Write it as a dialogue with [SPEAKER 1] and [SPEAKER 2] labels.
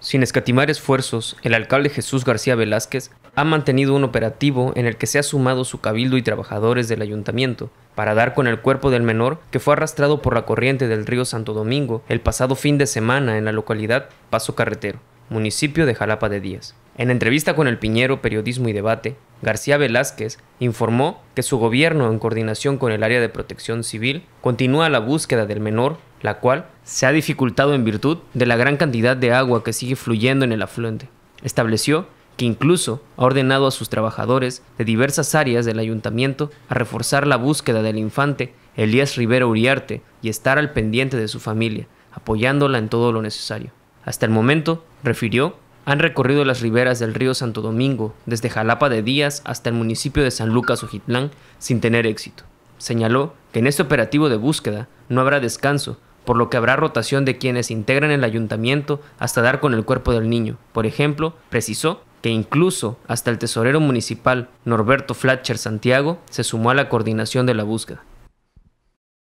[SPEAKER 1] Sin escatimar esfuerzos, el alcalde Jesús García Velázquez ha mantenido un operativo en el que se ha sumado su cabildo y trabajadores del ayuntamiento para dar con el cuerpo del menor que fue arrastrado por la corriente del río Santo Domingo el pasado fin de semana en la localidad Paso Carretero, municipio de Jalapa de Díaz. En entrevista con el Piñero Periodismo y Debate, García Velázquez informó que su gobierno, en coordinación con el área de protección civil, continúa la búsqueda del menor, la cual se ha dificultado en virtud de la gran cantidad de agua que sigue fluyendo en el afluente. Estableció que incluso ha ordenado a sus trabajadores de diversas áreas del ayuntamiento a reforzar la búsqueda del infante Elías Rivera Uriarte y estar al pendiente de su familia, apoyándola en todo lo necesario. Hasta el momento, refirió, han recorrido las riberas del río Santo Domingo, desde Jalapa de Díaz hasta el municipio de San Lucas Ojitlán, sin tener éxito. Señaló que en este operativo de búsqueda no habrá descanso, por lo que habrá rotación de quienes integran el ayuntamiento hasta dar con el cuerpo del niño. Por ejemplo, precisó que incluso hasta el tesorero municipal Norberto Fletcher Santiago se sumó a la coordinación de la búsqueda.